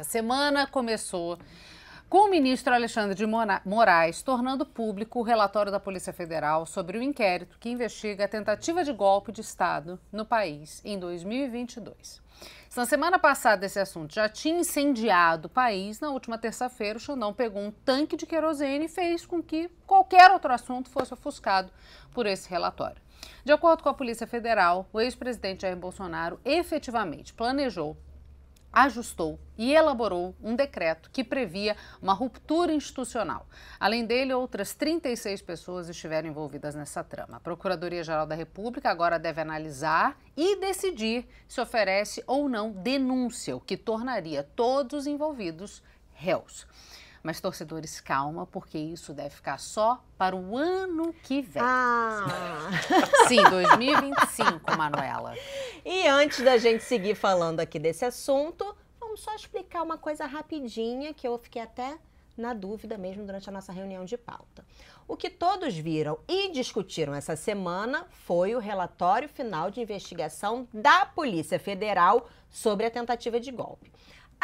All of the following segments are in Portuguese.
A semana começou com o ministro Alexandre de Moraes tornando público o relatório da Polícia Federal sobre o inquérito que investiga a tentativa de golpe de Estado no país em 2022. Se então, na semana passada esse assunto já tinha incendiado o país, na última terça-feira o Xandão pegou um tanque de querosene e fez com que qualquer outro assunto fosse ofuscado por esse relatório. De acordo com a Polícia Federal, o ex-presidente Jair Bolsonaro efetivamente planejou ajustou e elaborou um decreto que previa uma ruptura institucional. Além dele, outras 36 pessoas estiveram envolvidas nessa trama. A Procuradoria-Geral da República agora deve analisar e decidir se oferece ou não denúncia, o que tornaria todos envolvidos réus. Mas, torcedores, calma, porque isso deve ficar só para o ano que vem. Ah. Sim, 2025, Manuela. E antes da gente seguir falando aqui desse assunto, vamos só explicar uma coisa rapidinha que eu fiquei até na dúvida mesmo durante a nossa reunião de pauta. O que todos viram e discutiram essa semana foi o relatório final de investigação da Polícia Federal sobre a tentativa de golpe.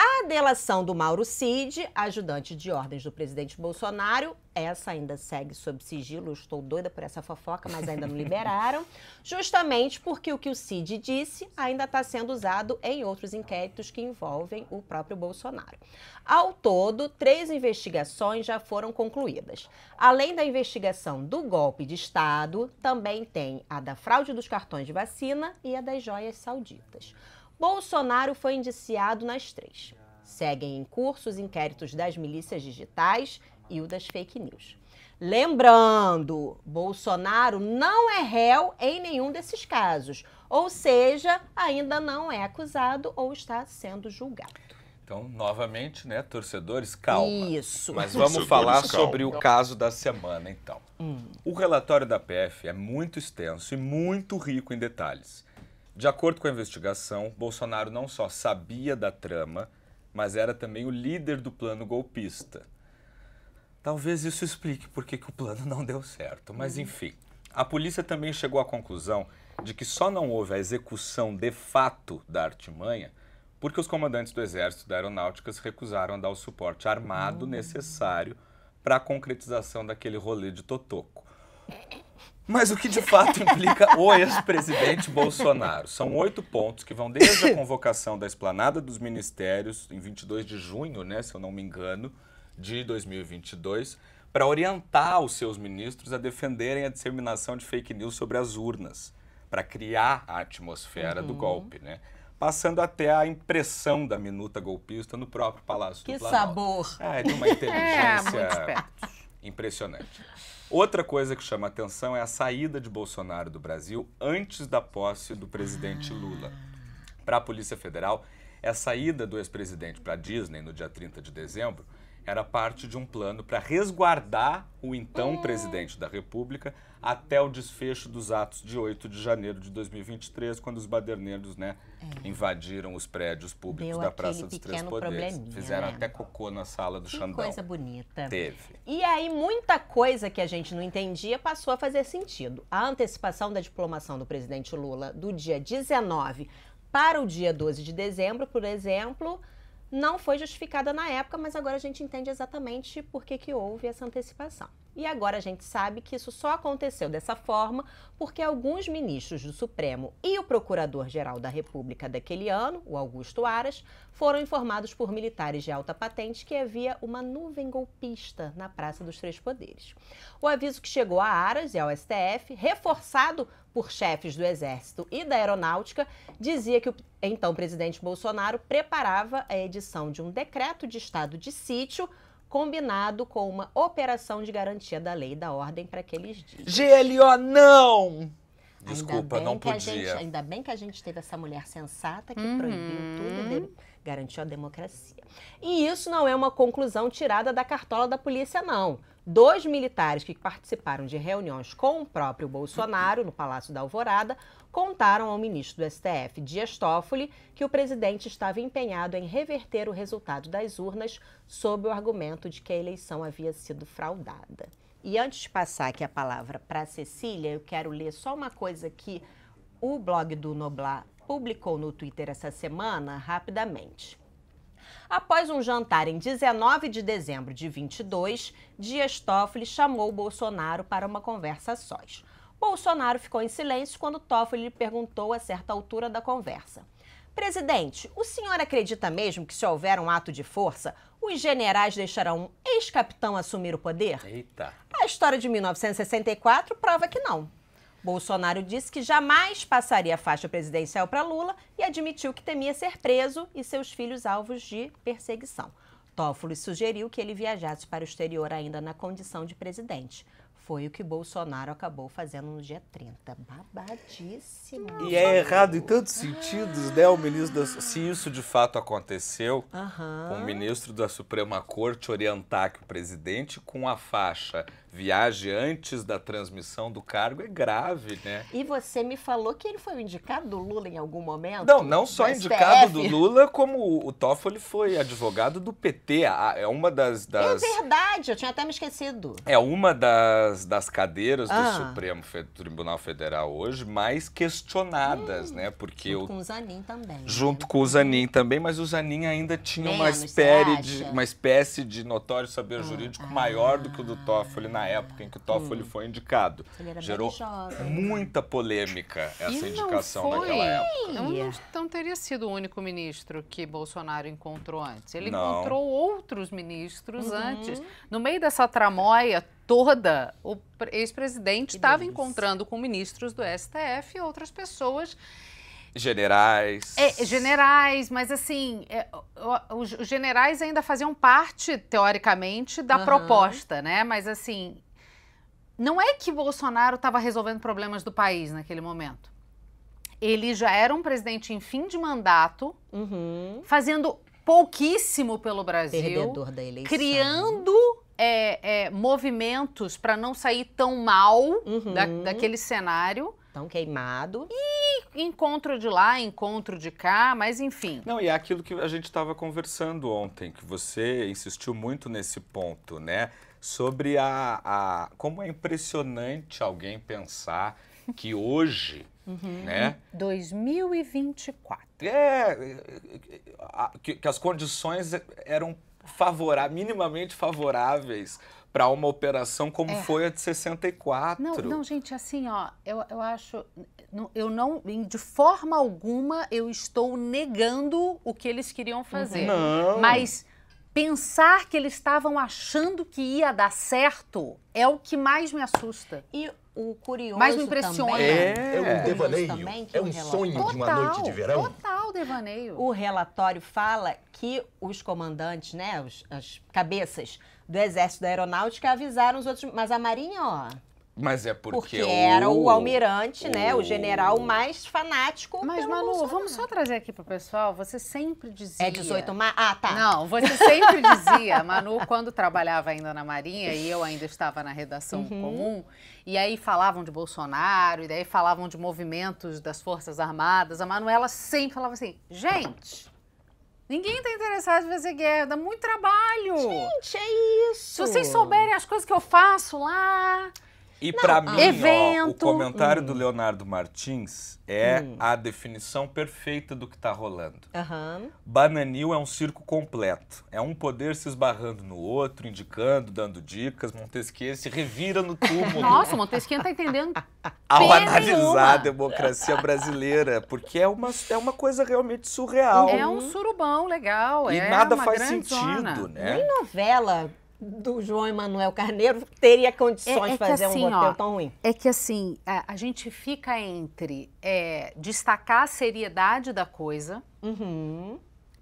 A delação do Mauro Cid, ajudante de ordens do presidente Bolsonaro, essa ainda segue sob sigilo, estou doida por essa fofoca, mas ainda não liberaram, justamente porque o que o Cid disse ainda está sendo usado em outros inquéritos que envolvem o próprio Bolsonaro. Ao todo, três investigações já foram concluídas. Além da investigação do golpe de Estado, também tem a da fraude dos cartões de vacina e a das joias sauditas. Bolsonaro foi indiciado nas três. Seguem em curso os inquéritos das milícias digitais e o das fake news. Lembrando, Bolsonaro não é réu em nenhum desses casos, ou seja, ainda não é acusado ou está sendo julgado. Então, novamente, né, torcedores, calma. Isso. Mas vamos falar calma. sobre o caso da semana, então. Hum. O relatório da PF é muito extenso e muito rico em detalhes. De acordo com a investigação, Bolsonaro não só sabia da trama, mas era também o líder do plano golpista. Talvez isso explique por que, que o plano não deu certo, mas uhum. enfim. A polícia também chegou à conclusão de que só não houve a execução de fato da artimanha porque os comandantes do Exército e da Aeronáutica se recusaram a dar o suporte armado uhum. necessário para a concretização daquele rolê de Totoco. Mas o que de fato implica o ex-presidente Bolsonaro? São oito pontos que vão desde a convocação da esplanada dos ministérios, em 22 de junho, né, se eu não me engano, de 2022, para orientar os seus ministros a defenderem a disseminação de fake news sobre as urnas, para criar a atmosfera uhum. do golpe. Né? passando até a impressão da minuta golpista no próprio Palácio que do Planalto. Que sabor! Ah, é, de uma é, inteligência é, Impressionante. Outra coisa que chama atenção é a saída de Bolsonaro do Brasil antes da posse do presidente Lula. Para a Polícia Federal, a saída do ex-presidente para a Disney no dia 30 de dezembro era parte de um plano para resguardar o então presidente da República até o desfecho dos atos de 8 de janeiro de 2023, quando os baderneiros né, é. invadiram os prédios públicos Deu da Praça dos Três Poderes. Fizeram né? até cocô na sala do que Xandão. coisa bonita. Teve. E aí muita coisa que a gente não entendia passou a fazer sentido. A antecipação da diplomação do presidente Lula do dia 19 para o dia 12 de dezembro, por exemplo, não foi justificada na época, mas agora a gente entende exatamente por que, que houve essa antecipação. E agora a gente sabe que isso só aconteceu dessa forma porque alguns ministros do Supremo e o Procurador-Geral da República daquele ano, o Augusto Aras, foram informados por militares de alta patente que havia uma nuvem golpista na Praça dos Três Poderes. O aviso que chegou a Aras e ao STF, reforçado por chefes do Exército e da Aeronáutica, dizia que o então presidente Bolsonaro preparava a edição de um decreto de estado de sítio combinado com uma operação de garantia da lei e da ordem para aqueles dias. GLO não! Desculpa, não podia. Gente, ainda bem que a gente teve essa mulher sensata que uhum. proibiu tudo e garantiu a democracia. E isso não é uma conclusão tirada da cartola da polícia, não. Dois militares que participaram de reuniões com o próprio Bolsonaro no Palácio da Alvorada contaram ao ministro do STF, Dias Toffoli, que o presidente estava empenhado em reverter o resultado das urnas sob o argumento de que a eleição havia sido fraudada. E antes de passar aqui a palavra para Cecília, eu quero ler só uma coisa que o blog do Noblar publicou no Twitter essa semana, rapidamente. Após um jantar em 19 de dezembro de 22, Dias Toffoli chamou Bolsonaro para uma conversa a sós. Bolsonaro ficou em silêncio quando Toffoli lhe perguntou a certa altura da conversa. Presidente, o senhor acredita mesmo que se houver um ato de força, os generais deixarão um ex-capitão assumir o poder? Eita. A história de 1964 prova que não. Bolsonaro disse que jamais passaria a faixa presidencial para Lula e admitiu que temia ser preso e seus filhos alvos de perseguição. Toffoli sugeriu que ele viajasse para o exterior ainda na condição de presidente. Foi o que Bolsonaro acabou fazendo no dia 30. Babadíssimo. E é errado em tantos sentidos, né? O ministro da... Se isso de fato aconteceu, uhum. o ministro da Suprema Corte orientar que o presidente com a faixa viaje antes da transmissão do cargo é grave, né? E você me falou que ele foi o indicado do Lula em algum momento? Não, não só indicado do Lula, como o Toffoli foi advogado do PT. É uma das, é das... É verdade, eu tinha até me esquecido. É uma das, das cadeiras ah. do Supremo Tribunal Federal hoje mais questionadas, hum, né? Porque junto o... com o Zanin também. Junto né? com o Zanin também, mas o Zanin ainda tinha Menos, uma, espécie de, uma espécie de notório saber ah, jurídico ah, maior do que o do Toffoli na na época em que o Toffoli hum. foi indicado. Gerou muita polêmica essa e indicação naquela época. Não, não teria sido o único ministro que Bolsonaro encontrou antes. Ele não. encontrou outros ministros uhum. antes. No meio dessa tramóia toda, o ex-presidente estava encontrando com ministros do STF e outras pessoas Generais. É, generais, mas assim, é, os, os, generais ainda faziam parte, teoricamente, da uhum. proposta, né? Mas assim, não é que Bolsonaro estava resolvendo problemas do país naquele momento. Ele já era um presidente em fim de mandato, uhum. fazendo pouquíssimo pelo Brasil, criando é, é, movimentos para não sair tão mal uhum. da, daquele cenário. Tão queimado. E encontro de lá, encontro de cá, mas enfim. Não, e é aquilo que a gente estava conversando ontem, que você insistiu muito nesse ponto, né? Sobre a, a como é impressionante alguém pensar que hoje, uhum. né? 2024. É, que, que as condições eram favoráveis, minimamente favoráveis para uma operação como é. foi a de 64. Não, não, gente, assim, ó, eu, eu acho eu não, de forma alguma, eu estou negando o que eles queriam fazer. Uhum. Não. Mas pensar que eles estavam achando que ia dar certo é o que mais me assusta. E o curioso mais me impressiona. Também, é, é um devaneio, também, é um relatório... sonho total, de uma noite de verão. Total devaneio. O relatório fala que os comandantes, né, os, as cabeças do Exército da Aeronáutica avisaram os outros, mas a Marinha, ó... Mas é porque, porque o... era o almirante, né, o... né? O general mais fanático. Mas, Manu, Bolsonaro. vamos só trazer aqui pro pessoal. Você sempre dizia. É 18 mar... Ah, tá. Não, você sempre dizia, Manu, quando trabalhava ainda na Marinha e eu ainda estava na redação uhum. comum, e aí falavam de Bolsonaro, e daí falavam de movimentos das Forças Armadas. A Manuela sempre falava assim: gente. Ninguém tá interessado em fazer guerra, dá muito trabalho. Gente, é isso. Se vocês souberem as coisas que eu faço lá, e para ah, mim, ó, o comentário hum. do Leonardo Martins é hum. a definição perfeita do que tá rolando. Uhum. Bananil é um circo completo. É um poder se esbarrando no outro, indicando, dando dicas. Montesquieu se revira no túmulo. Nossa, Montesquieu não tá entendendo. Ao analisar a democracia brasileira, porque é uma, é uma coisa realmente surreal. É um surubão legal. E é nada faz sentido, zona. né? Nem novela do João Emanuel Carneiro teria condições é, é de fazer assim, um roteiro tão ruim. É que assim, a, a gente fica entre é, destacar a seriedade da coisa, uhum.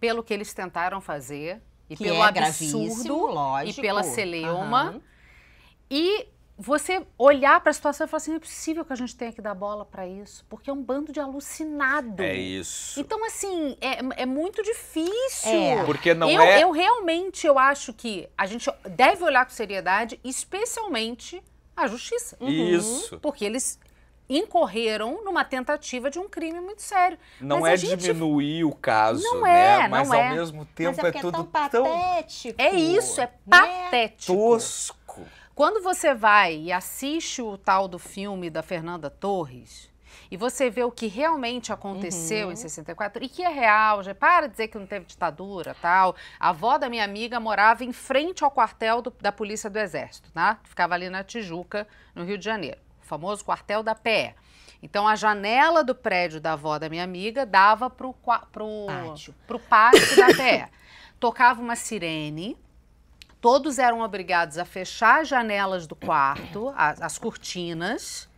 pelo que eles tentaram fazer, e que pelo é absurdo, lógico. e pela celeuma, uhum. e você olhar para a situação e falar assim: não é possível que a gente tenha que dar bola para isso, porque é um bando de alucinado. É isso. Então, assim, é, é muito difícil. É. Porque não eu, é. Eu realmente eu acho que a gente deve olhar com seriedade, especialmente a justiça. Uhum. Isso. Porque eles incorreram numa tentativa de um crime muito sério. Não Mas é gente... diminuir o caso, não né? É, Mas não ao é. mesmo é tempo é, é, tudo tão patético. Tão... É isso, é né? patético. Tosco. Quando você vai e assiste o tal do filme da Fernanda Torres, e você vê o que realmente aconteceu uhum. em 64 e que é real, já para dizer que não teve ditadura, tal. A avó da minha amiga morava em frente ao quartel do, da Polícia do Exército, tá? Ficava ali na Tijuca, no Rio de Janeiro, o famoso quartel da PE. Então a janela do prédio da avó da minha amiga dava pro pro pátio, pro pátio da PE. Tocava uma sirene todos eram obrigados a fechar as janelas do quarto, as, as cortinas,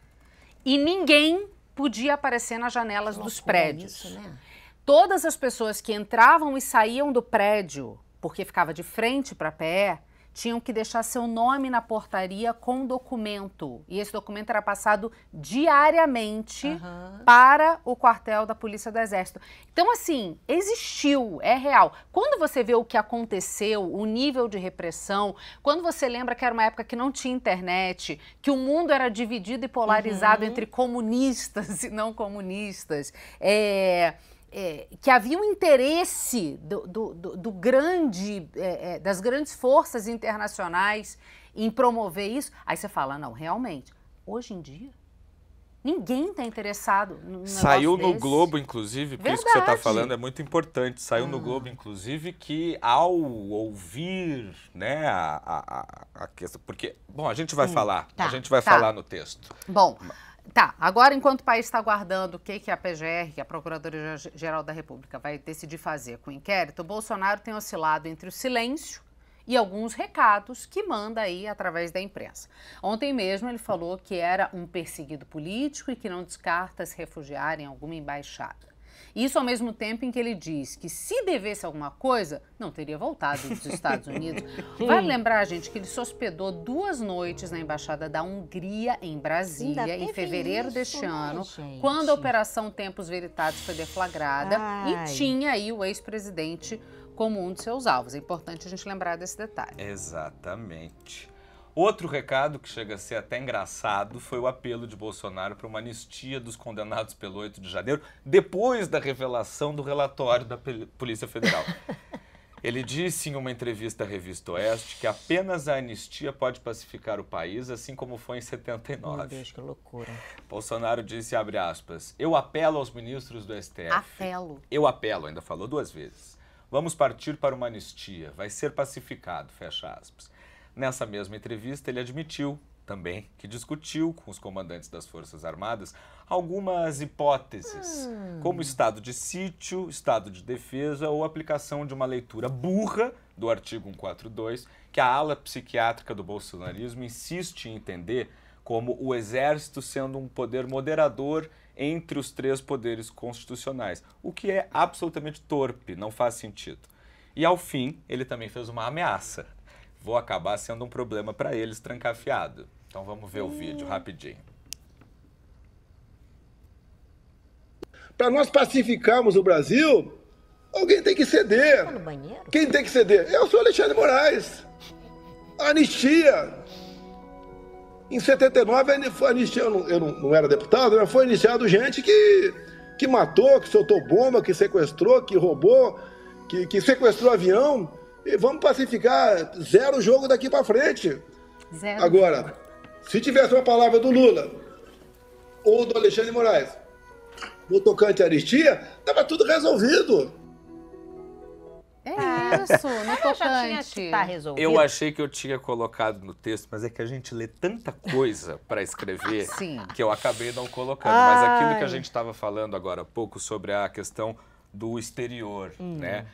e ninguém podia aparecer nas janelas dos prédios. Isso, né? Todas as pessoas que entravam e saíam do prédio, porque ficava de frente para pé, tinham que deixar seu nome na portaria com documento. E esse documento era passado diariamente uhum. para o quartel da Polícia do Exército. Então, assim, existiu, é real. Quando você vê o que aconteceu, o nível de repressão, quando você lembra que era uma época que não tinha internet, que o mundo era dividido e polarizado uhum. entre comunistas e não comunistas, é é, que havia um interesse do, do, do, do grande, é, é, das grandes forças internacionais em promover isso, aí você fala, não, realmente, hoje em dia, ninguém está interessado no Saiu no desse. Globo, inclusive, por isso que você está falando é muito importante, saiu hum. no ah. Globo, inclusive, que ao ouvir, né, a, a, a, porque, bom, a gente vai hum. falar, tá, a gente vai tá. falar no texto. Bom... Mas, Tá, agora enquanto o país está aguardando o que, que a PGR, que é a Procuradoria-Geral da República, vai decidir fazer com o inquérito, o Bolsonaro tem oscilado entre o silêncio e alguns recados que manda aí através da imprensa. Ontem mesmo ele falou que era um perseguido político e que não descarta se refugiar em alguma embaixada. Isso ao mesmo tempo em que ele diz que se devesse alguma coisa, não teria voltado dos Estados Unidos. vale lembrar, gente, que ele se hospedou duas noites na Embaixada da Hungria, em Brasília, em fevereiro isso, deste né, ano, gente? quando a Operação Tempos Veritados foi deflagrada Ai. e tinha aí o ex-presidente como um de seus alvos. É importante a gente lembrar desse detalhe. Exatamente. Outro recado que chega a ser até engraçado foi o apelo de Bolsonaro para uma anistia dos condenados pelo 8 de janeiro, depois da revelação do relatório da Polícia Federal. Ele disse em uma entrevista à Revista Oeste que apenas a anistia pode pacificar o país, assim como foi em 79. Meu Deus, que loucura. Bolsonaro disse, abre aspas, eu apelo aos ministros do STF. Apelo. Eu apelo, ainda falou duas vezes. Vamos partir para uma anistia, vai ser pacificado, fecha aspas. Nessa mesma entrevista, ele admitiu também que discutiu com os comandantes das Forças Armadas algumas hipóteses, hum. como estado de sítio, estado de defesa ou aplicação de uma leitura burra do artigo 142, que a ala psiquiátrica do bolsonarismo insiste em entender como o exército sendo um poder moderador entre os três poderes constitucionais, o que é absolutamente torpe, não faz sentido. E ao fim, ele também fez uma ameaça vou acabar sendo um problema para eles trancafiado. Então vamos ver o hum. vídeo rapidinho. Para nós pacificarmos o Brasil, alguém tem que ceder. Tá Quem tem que ceder? Eu sou Alexandre Moraes. Anistia. Em 79, foi anistia, eu, não, eu não, não era deputado, mas foi iniciado gente que, que matou, que soltou bomba, que sequestrou, que roubou, que, que sequestrou avião e vamos pacificar zero jogo daqui para frente. Zero. Agora, se tivesse uma palavra do Lula ou do Alexandre Moraes no tocante à aristia, estava tudo resolvido. É ah. isso, no tocante. Tá resolvido. Eu achei que eu tinha colocado no texto, mas é que a gente lê tanta coisa para escrever Sim. que eu acabei não colocando. Ai. Mas aquilo que a gente estava falando agora há pouco sobre a questão do exterior, hum. né?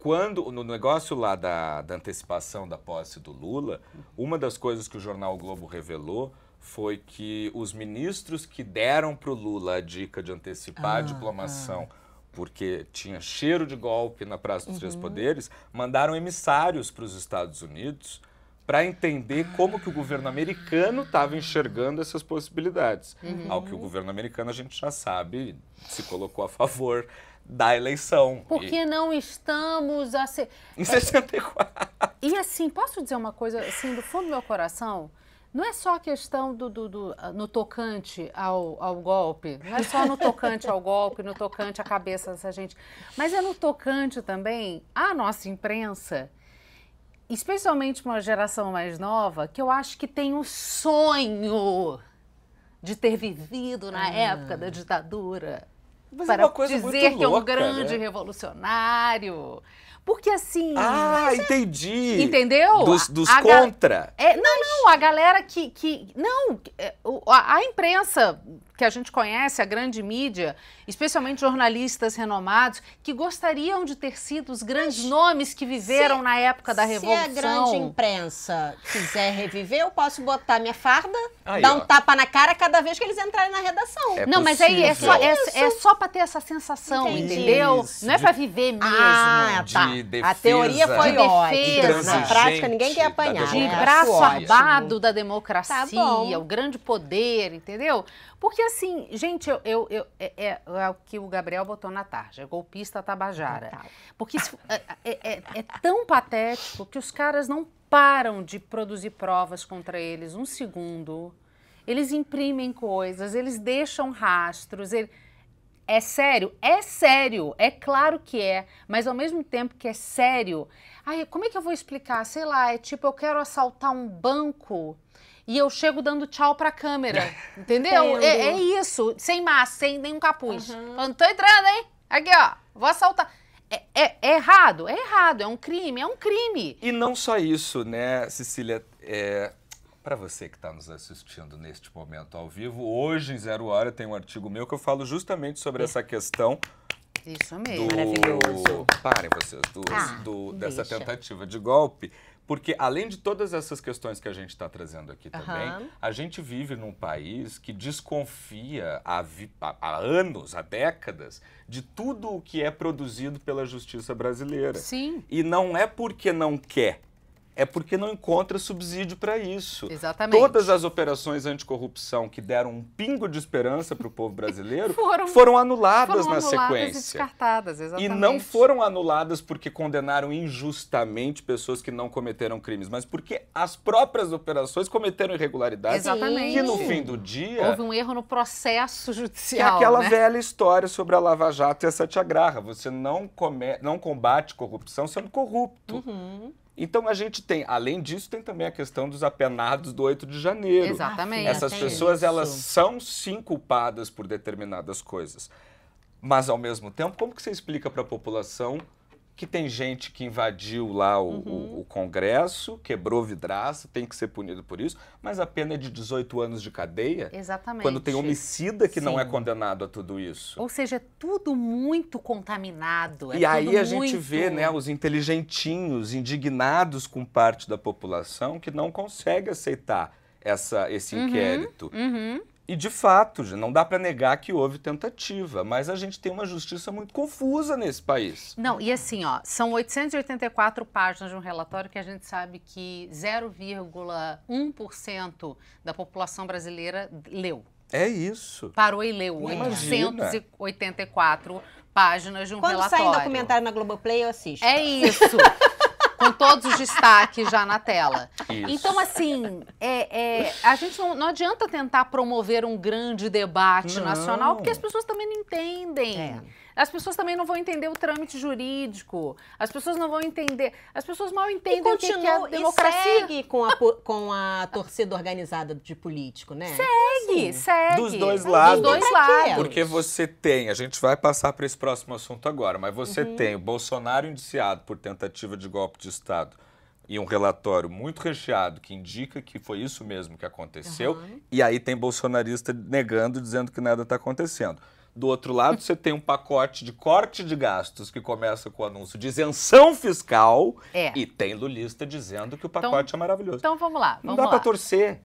quando no negócio lá da, da antecipação da posse do Lula, uma das coisas que o jornal o Globo revelou foi que os ministros que deram para o Lula a dica de antecipar ah, a diplomação ah. porque tinha cheiro de golpe na Praça dos uhum. Três Poderes, mandaram emissários para os Estados Unidos para entender como que o governo americano estava enxergando essas possibilidades. Uhum. Ao que o governo americano, a gente já sabe, se colocou a favor da eleição. Porque e... não estamos a ser... Em 64. E assim, posso dizer uma coisa, assim, do fundo do meu coração? Não é só a questão do, do, do, ah, no tocante ao, ao golpe, não é só no tocante ao golpe, no tocante à cabeça dessa gente, mas é no tocante também à nossa imprensa especialmente uma geração mais nova, que eu acho que tem o um sonho de ter vivido na ah. época da ditadura. Mas é para é dizer que é um grande né? revolucionário. Porque assim. Ah, entendi! Entendeu? Dos, dos a, a contra. Ga... É, Não, não, a galera que. que não, é, a, a imprensa que a gente conhece, a grande mídia, especialmente jornalistas renomados, que gostariam de ter sido os grandes Mas, nomes que viveram se, na época da Revolução. Se a grande imprensa quiser reviver, eu posso botar minha farda, aí, dar um ó. tapa na cara cada vez que eles entrarem na redação. É não, possível. mas aí é só, é, é só para ter essa sensação, Entendi. entendeu? Isso, não é para viver ah, mesmo. Ah, tá. De defesa, a teoria foi de defesa. Na prática, ninguém quer apanhar. De braço é armado da democracia, tá o grande poder, entendeu? Porque assim, gente, eu, eu, eu é, é, é, o que o Gabriel botou na tarja, golpista tabajara. Total. Porque isso, é é, é, é tão patético que os caras não param de produzir provas contra eles um segundo. Eles imprimem coisas, eles deixam rastros. Ele... É sério? É sério, é claro que é, mas ao mesmo tempo que é sério, aí como é que eu vou explicar? Sei lá, é tipo, eu quero assaltar um banco e eu chego dando tchau pra câmera. Entendeu? é, é, isso. Sem massa, sem nenhum capuz. Uhum. Eu não tô entrando, hein? Aqui, ó. Vou assaltar. É, é, é, errado, é errado, é um crime, é um crime. E não só isso, né, Cecília? É, para você que está nos assistindo neste momento ao vivo, hoje em Zero Hora tem um artigo meu que eu falo justamente sobre é. essa questão. Isso mesmo. Do... Maravilhoso. Parem vocês ah, do, dessa tentativa de golpe. Porque além de todas essas questões que a gente está trazendo aqui também, uhum. a gente vive num país que desconfia há, há, anos, há décadas, de tudo o que é produzido pela justiça brasileira. Sim. E não é porque não quer é porque não encontra subsídio para isso. Exatamente. Todas as operações anticorrupção que deram um pingo de esperança para o povo brasileiro foram, foram, anuladas foram na sequência. Foram descartadas, exatamente. E não foram anuladas porque condenaram injustamente pessoas que não cometeram crimes, mas porque as próprias operações cometeram irregularidades exatamente. E no fim do dia houve um erro no processo judicial. Que é aquela né? velha história sobre a Lava Jato e a Satiagraha. Você não come, não combate corrupção sendo corrupto. Uhum. Então a gente tem, além disso, tem também a questão dos apenados do 8 de janeiro. Exatamente. Essas pessoas, isso. elas são sim culpadas por determinadas coisas. Mas ao mesmo tempo, como que você explica para a população que tem gente que invadiu lá o, uhum. o, o, Congresso, quebrou vidraça, tem que ser punido por isso, mas a pena é de 18 anos de cadeia. Exatamente. Quando tem homicida que Sim. não é condenado a tudo isso. Ou seja, é tudo muito contaminado. É e aí a muito... gente vê né, os inteligentinhos, indignados com parte da população que não consegue aceitar essa, esse uhum. inquérito. Uhum, uhum. E de fato, não dá para negar que houve tentativa, mas a gente tem uma justiça muito confusa nesse país. Não, e assim, ó, são 884 páginas de um relatório que a gente sabe que 0,1% da população brasileira leu. É isso. Parou e leu. Imagina. 884 páginas de um Quando relatório. Quando sai um documentário na Globoplay, eu assisto. É isso com todos os destaques já na tela. Isso. Então, assim, é, é a gente não, não, adianta tentar promover um grande debate não. nacional, porque as pessoas também não entendem. É. As pessoas também não vão entender o trâmite jurídico. As pessoas não vão entender. As pessoas mal entendem e continua, o que, é a democracia. E segue com a, com a torcida organizada de político, né? Segue, segue. Dos dois lados. Dos dois lados. Porque você tem, a gente vai passar para esse próximo assunto agora, mas você uhum. tem o Bolsonaro indiciado por tentativa de golpe de Estado e um relatório muito recheado que indica que foi isso mesmo que aconteceu, uhum. e aí tem bolsonarista negando, dizendo que nada está acontecendo. Do outro lado, você tem um pacote de corte de gastos que começa com o anúncio de isenção fiscal é. e tem lulista dizendo que o então, pacote então, é maravilhoso. Então vamos lá. Vamos Não dá para torcer.